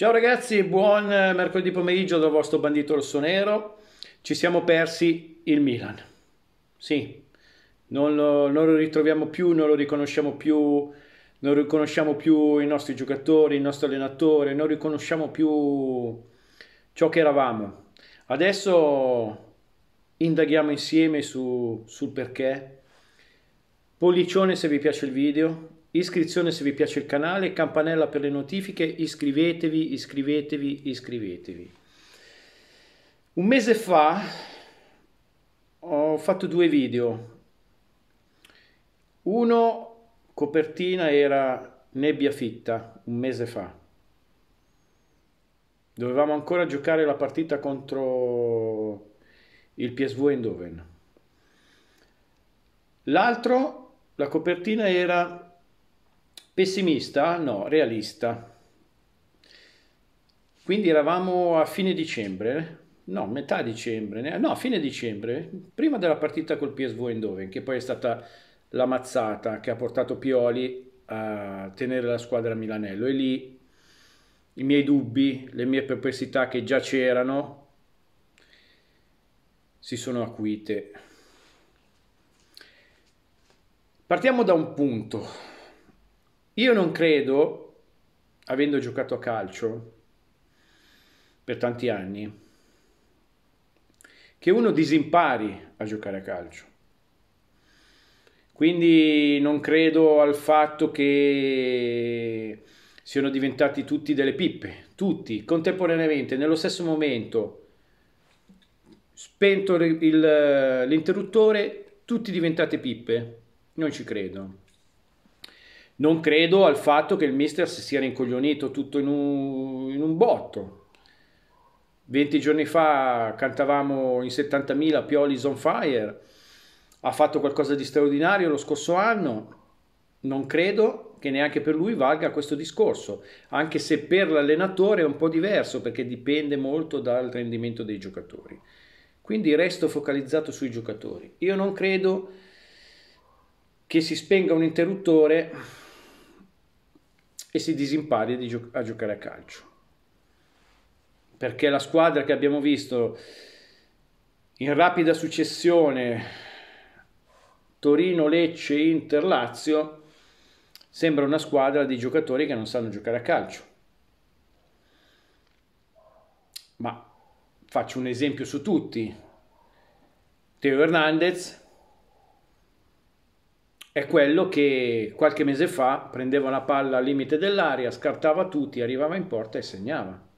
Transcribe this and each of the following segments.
Ciao ragazzi, buon eh, mercoledì pomeriggio dal vostro bandito rossonero. Ci siamo persi il Milan. Sì, non lo, non lo ritroviamo più, non lo riconosciamo più, non riconosciamo più i nostri giocatori, il nostro allenatore, non riconosciamo più ciò che eravamo. Adesso indaghiamo insieme su, sul perché. Pollicione se vi piace il video, iscrizione se vi piace il canale, campanella per le notifiche, iscrivetevi, iscrivetevi, iscrivetevi. Un mese fa ho fatto due video. Uno, copertina, era nebbia fitta, un mese fa. Dovevamo ancora giocare la partita contro il PSV Eindhoven. L'altro, la copertina era Pessimista? No, realista. Quindi eravamo a fine dicembre, no, metà dicembre, no, fine dicembre, prima della partita col PSV Eindhoven, che poi è stata la mazzata che ha portato Pioli a tenere la squadra a Milanello. E lì i miei dubbi, le mie perplessità che già c'erano, si sono acuite. Partiamo da un punto. Io non credo, avendo giocato a calcio per tanti anni, che uno disimpari a giocare a calcio. Quindi non credo al fatto che siano diventati tutti delle pippe, tutti contemporaneamente, nello stesso momento, spento l'interruttore, tutti diventate pippe. Non ci credo non credo al fatto che il mister si sia rincoglionito tutto in un, in un botto. 20 giorni fa cantavamo in 70.000 Pioli's on fire, ha fatto qualcosa di straordinario lo scorso anno, non credo che neanche per lui valga questo discorso, anche se per l'allenatore è un po' diverso perché dipende molto dal rendimento dei giocatori. Quindi resto focalizzato sui giocatori. Io non credo che si spenga un interruttore e si disimpari gio- a giocare a calcio. Perché la squadra che abbiamo visto in rapida successione Torino, Lecce, Inter, Lazio sembra una squadra di giocatori che non sanno giocare a calcio. Ma faccio un esempio su tutti. Teo Hernandez è quello che qualche mese fa prendeva una palla al limite dell'aria, scartava tutti, arrivava in porta e segnava.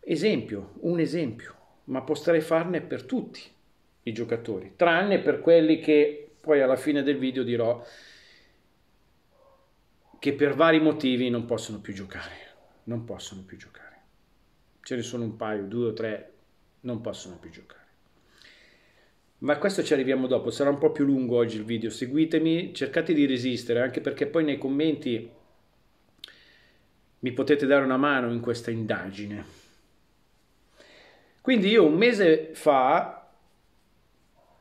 Esempio, un esempio, ma potrei farne per tutti i giocatori, tranne per quelli che poi alla fine del video dirò che per vari motivi non possono più giocare, non possono più giocare. Ce ne sono un paio, due o tre, non possono più giocare. Ma questo ci arriviamo dopo, sarà un po' più lungo oggi il video, seguitemi, cercate di resistere, anche perché poi nei commenti mi potete dare una mano in questa indagine. Quindi io un mese fa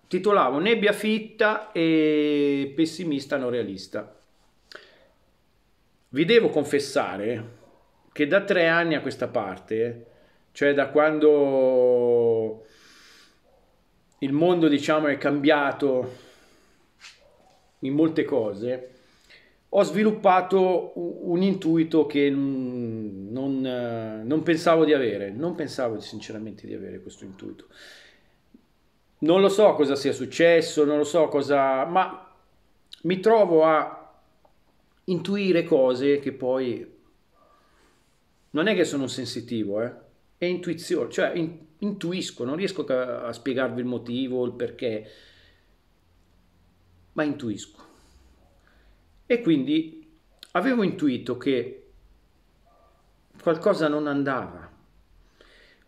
titolavo Nebbia fitta e pessimista non realista. Vi devo confessare che da tre anni a questa parte, cioè da quando il mondo diciamo è cambiato in molte cose, ho sviluppato un intuito che non, non, pensavo di avere, non pensavo sinceramente di avere questo intuito. Non lo so cosa sia successo, non lo so cosa, ma mi trovo a intuire cose che poi non è che sono sensitivo, eh è intuizione, cioè in, intuisco, non riesco a, a spiegarvi il motivo, il perché, ma intuisco. E quindi avevo intuito che qualcosa non andava,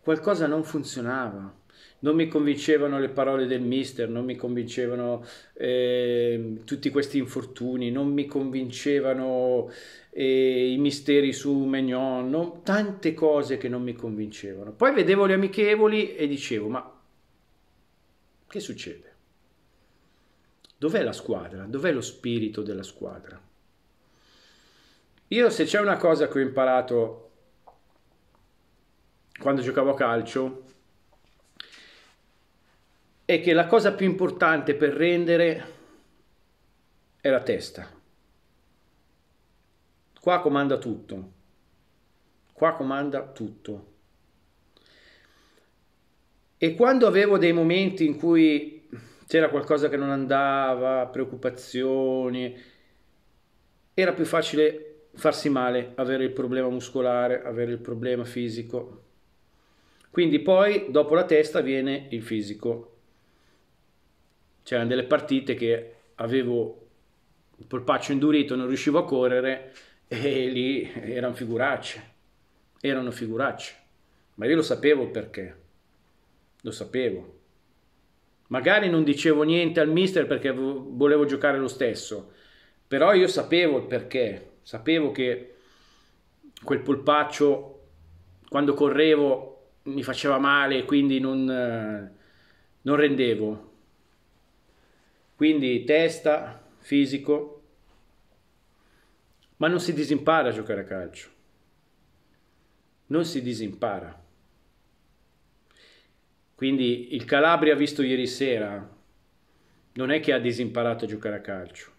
qualcosa non funzionava non mi convincevano le parole del mister, non mi convincevano eh, tutti questi infortuni, non mi convincevano eh, i misteri su Mignon, non, tante cose che non mi convincevano. Poi vedevo le amichevoli e dicevo, ma che succede? Dov'è la squadra? Dov'è lo spirito della squadra? Io se c'è una cosa che ho imparato quando giocavo a calcio è che la cosa più importante per rendere è la testa. Qua comanda tutto. Qua comanda tutto. E quando avevo dei momenti in cui c'era qualcosa che non andava, preoccupazioni, era più facile farsi male, avere il problema muscolare, avere il problema fisico. Quindi poi dopo la testa viene il fisico, c'erano delle partite che avevo il polpaccio indurito, non riuscivo a correre e lì erano figuracce, erano figuracce, ma io lo sapevo perché, lo sapevo. Magari non dicevo niente al mister perché volevo giocare lo stesso, però io sapevo il perché, sapevo che quel polpaccio quando correvo mi faceva male, e quindi non, non rendevo, quindi testa, fisico, ma non si disimpara a giocare a calcio. Non si disimpara. Quindi il Calabria visto ieri sera non è che ha disimparato a giocare a calcio.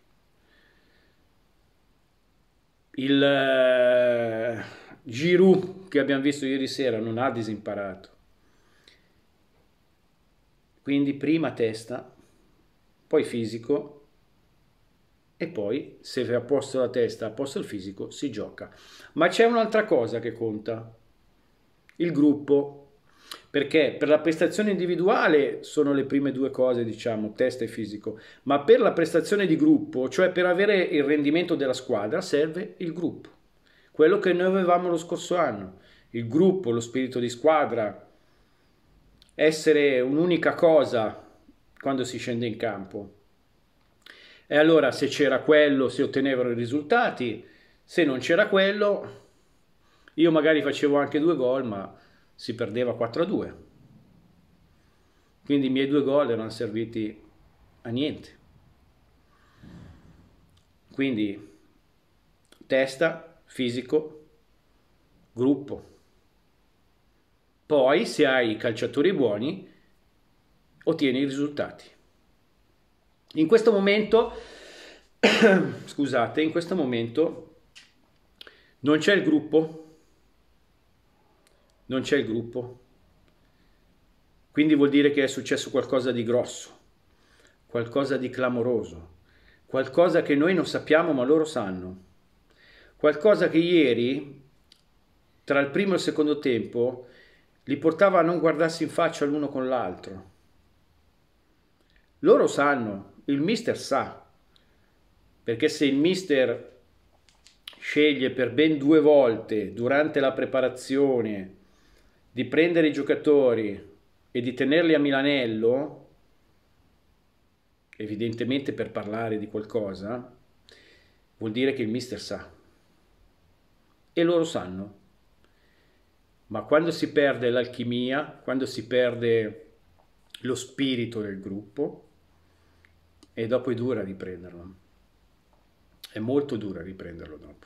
Il eh, Giroud che abbiamo visto ieri sera non ha disimparato. Quindi prima testa, poi fisico e poi se è a posto la testa, a posto il fisico, si gioca. Ma c'è un'altra cosa che conta, il gruppo, perché per la prestazione individuale sono le prime due cose, diciamo, testa e fisico, ma per la prestazione di gruppo, cioè per avere il rendimento della squadra, serve il gruppo, quello che noi avevamo lo scorso anno, il gruppo, lo spirito di squadra, essere un'unica cosa quando si scende in campo. E allora se c'era quello si ottenevano i risultati, se non c'era quello io magari facevo anche due gol ma si perdeva 4-2. Quindi i miei due gol erano serviti a niente. Quindi testa, fisico, gruppo. Poi se hai calciatori buoni ottieni i risultati. In questo momento, scusate, in questo momento non c'è il gruppo, non c'è il gruppo, quindi vuol dire che è successo qualcosa di grosso, qualcosa di clamoroso, qualcosa che noi non sappiamo ma loro sanno, qualcosa che ieri, tra il primo e il secondo tempo, li portava a non guardarsi in faccia l'uno con l'altro loro sanno, il mister sa, perché se il mister sceglie per ben due volte durante la preparazione di prendere i giocatori e di tenerli a Milanello, evidentemente per parlare di qualcosa, vuol dire che il mister sa. E loro sanno. Ma quando si perde l'alchimia, quando si perde lo spirito del gruppo, e dopo è dura riprenderlo. È molto dura riprenderlo dopo.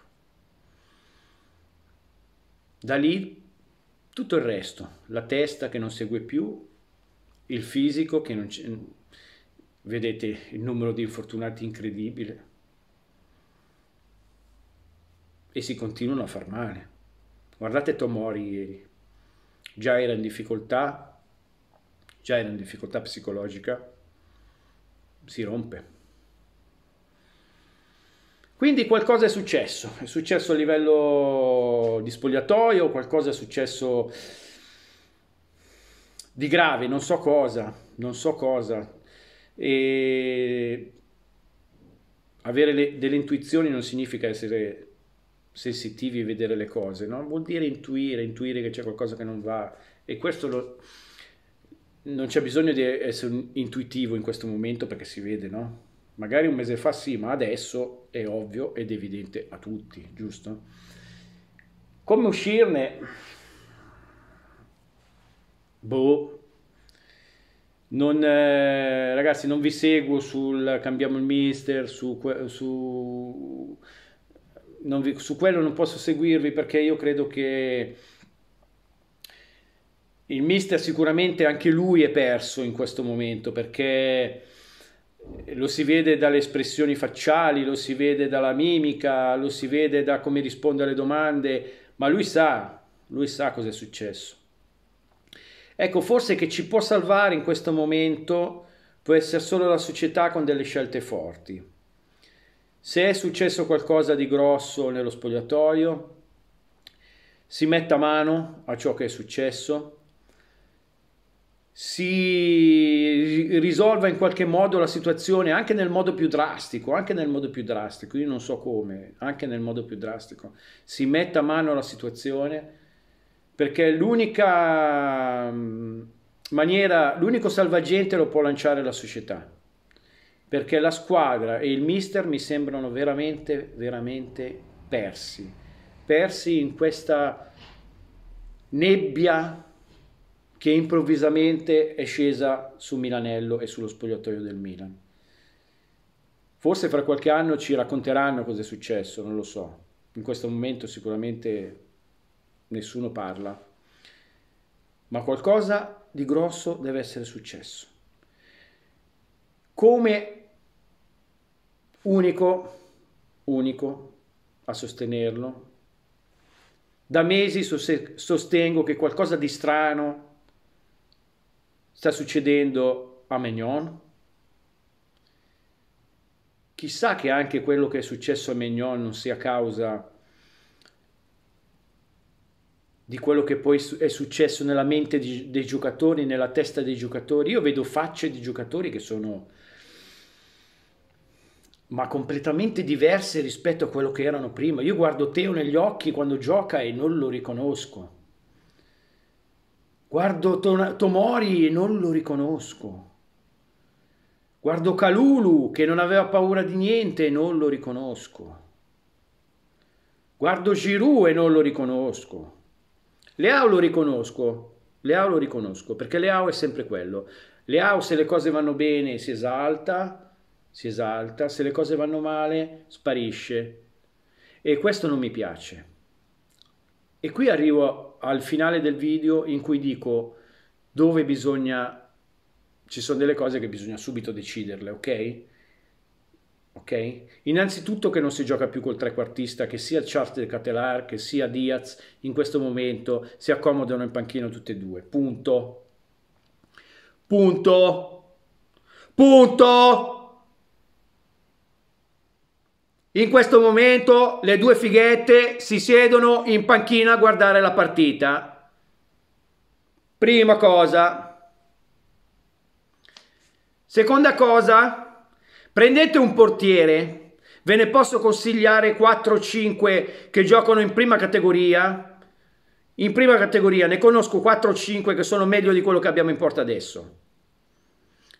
Da lì tutto il resto, la testa che non segue più, il fisico che non c'è, vedete il numero di infortunati incredibile e si continuano a far male. Guardate Tomori ieri, già era in difficoltà, già era in difficoltà psicologica si rompe. Quindi qualcosa è successo, è successo a livello di spogliatoio, qualcosa è successo di grave, non so cosa, non so cosa. E avere le, delle intuizioni non significa essere sensitivi e vedere le cose, no? vuol dire intuire, intuire che c'è qualcosa che non va e questo lo, non c'è bisogno di essere intuitivo in questo momento perché si vede, no? Magari un mese fa sì, ma adesso è ovvio ed evidente a tutti, giusto? Come uscirne? Boh. Non, eh, ragazzi, non vi seguo sul cambiamo il mister, su, su, vi, su quello non posso seguirvi perché io credo che il mister sicuramente anche lui è perso in questo momento perché lo si vede dalle espressioni facciali, lo si vede dalla mimica, lo si vede da come risponde alle domande, ma lui sa, lui sa cosa è successo. Ecco, forse che ci può salvare in questo momento può essere solo la società con delle scelte forti. Se è successo qualcosa di grosso nello spogliatoio, si metta mano a ciò che è successo, si risolva in qualche modo la situazione anche nel modo più drastico, anche nel modo più drastico, io non so come, anche nel modo più drastico, si metta a mano la situazione perché l'unica mm, maniera, l'unico salvagente lo può lanciare la società, perché la squadra e il mister mi sembrano veramente, veramente persi, persi in questa nebbia che improvvisamente è scesa su Milanello e sullo spogliatoio del Milan. Forse fra qualche anno ci racconteranno cosa è successo, non lo so. In questo momento sicuramente nessuno parla, ma qualcosa di grosso deve essere successo. Come unico, unico a sostenerlo, da mesi sostengo che qualcosa di strano sta succedendo a Mignon. Chissà che anche quello che è successo a Mignon non sia causa di quello che poi è successo nella mente dei giocatori, nella testa dei giocatori. Io vedo facce di giocatori che sono ma completamente diverse rispetto a quello che erano prima. Io guardo Teo negli occhi quando gioca e non lo riconosco. Guardo Tomori e non lo riconosco. Guardo Calulu che non aveva paura di niente e non lo riconosco. Guardo Giroud e non lo riconosco. Leao lo riconosco, Leao lo riconosco, perché Leao è sempre quello. Leao se le cose vanno bene si esalta, si esalta, se le cose vanno male sparisce. E questo non mi piace. E qui arrivo al finale del video in cui dico dove bisogna, ci sono delle cose che bisogna subito deciderle, ok? Ok? Innanzitutto che non si gioca più col trequartista, che sia Charles de Catelar, che sia Diaz, in questo momento si accomodano in panchino tutte e due. Punto. Punto. Punto. In questo momento le due fighette si siedono in panchina a guardare la partita. Prima cosa. Seconda cosa, prendete un portiere, ve ne posso consigliare 4-5 che giocano in prima categoria. In prima categoria ne conosco 4-5 che sono meglio di quello che abbiamo in porta adesso.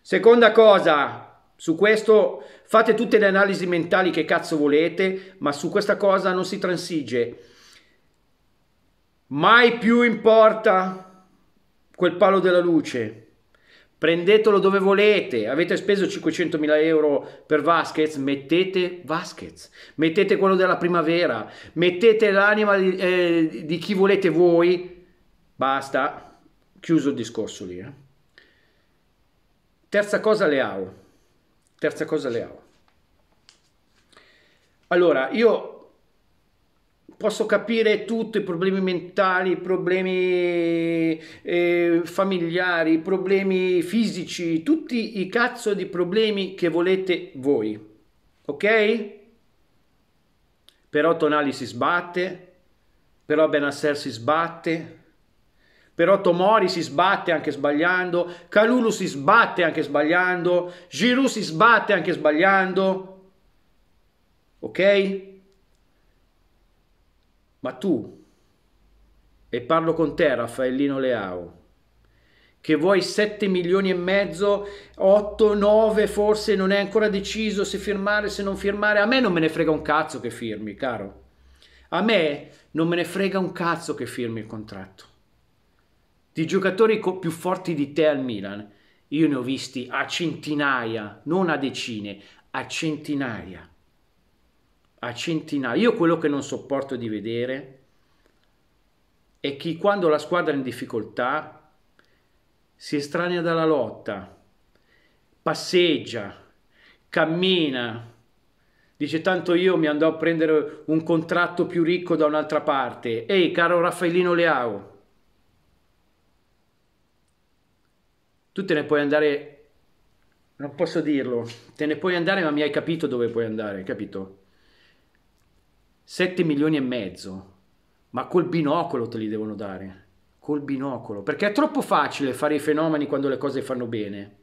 Seconda cosa, su questo fate tutte le analisi mentali che cazzo volete, ma su questa cosa non si transige. Mai più importa quel palo della luce. Prendetelo dove volete. Avete speso 500.000 euro per Vasquez, mettete Vasquez, mettete quello della primavera, mettete l'anima di, eh, di chi volete voi. Basta, chiuso il discorso lì. Eh. Terza cosa, Leao. Terza cosa Leao. Allora, io posso capire tutto, i problemi mentali, i problemi eh, familiari, i problemi fisici, tutti i cazzo di problemi che volete voi, ok? Però Tonali si sbatte, però Benasser si sbatte, però Tomori si sbatte anche sbagliando, Calulu si sbatte anche sbagliando, Giroud si sbatte anche sbagliando, ok? Ma tu, e parlo con te Raffaellino Leao, che vuoi 7 milioni e mezzo, 8, 9 forse, non è ancora deciso se firmare, se non firmare, a me non me ne frega un cazzo che firmi, caro. A me non me ne frega un cazzo che firmi il contratto di giocatori co- più forti di te al Milan, io ne ho visti a centinaia, non a decine, a centinaia. A centinaia. Io quello che non sopporto di vedere è chi quando la squadra è in difficoltà si estranea dalla lotta, passeggia, cammina, dice tanto io mi andò a prendere un contratto più ricco da un'altra parte. Ehi caro Raffaellino Leao, tu te ne puoi andare, non posso dirlo, te ne puoi andare ma mi hai capito dove puoi andare, capito? 7 milioni e mezzo, ma col binocolo te li devono dare, col binocolo, perché è troppo facile fare i fenomeni quando le cose fanno bene.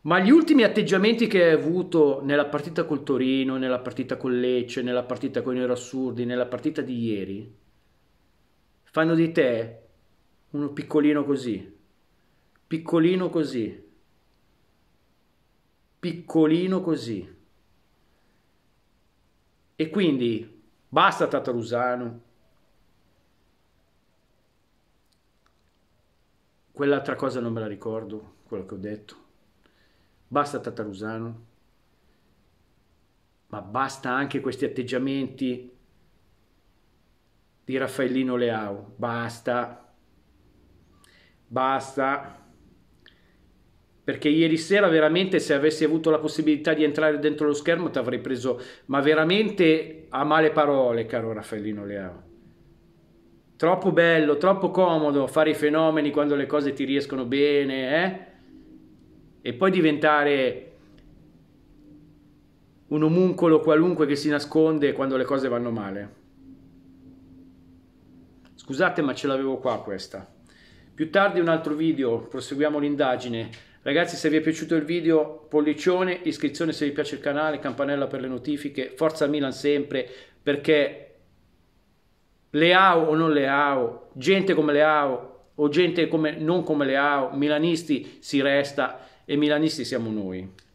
Ma gli ultimi atteggiamenti che hai avuto nella partita col Torino, nella partita con Lecce, nella partita con i Rassurdi, nella partita di ieri, fanno di te uno piccolino così, piccolino così, piccolino così. E quindi basta Tatarusano, quell'altra cosa non me la ricordo, quello che ho detto, basta Tatarusano, ma basta anche questi atteggiamenti di Raffaellino Leao, basta, basta perché ieri sera veramente se avessi avuto la possibilità di entrare dentro lo schermo ti avrei preso, ma veramente a male parole, caro Raffaellino Leao. Troppo bello, troppo comodo fare i fenomeni quando le cose ti riescono bene, eh? E poi diventare un omuncolo qualunque che si nasconde quando le cose vanno male. Scusate ma ce l'avevo qua questa. Più tardi un altro video, proseguiamo l'indagine. Ragazzi se vi è piaciuto il video pollicione, iscrizione se vi piace il canale, campanella per le notifiche, forza Milan sempre perché Leao o non Leao, gente come Leao o gente come, non come Leao, milanisti si resta e milanisti siamo noi.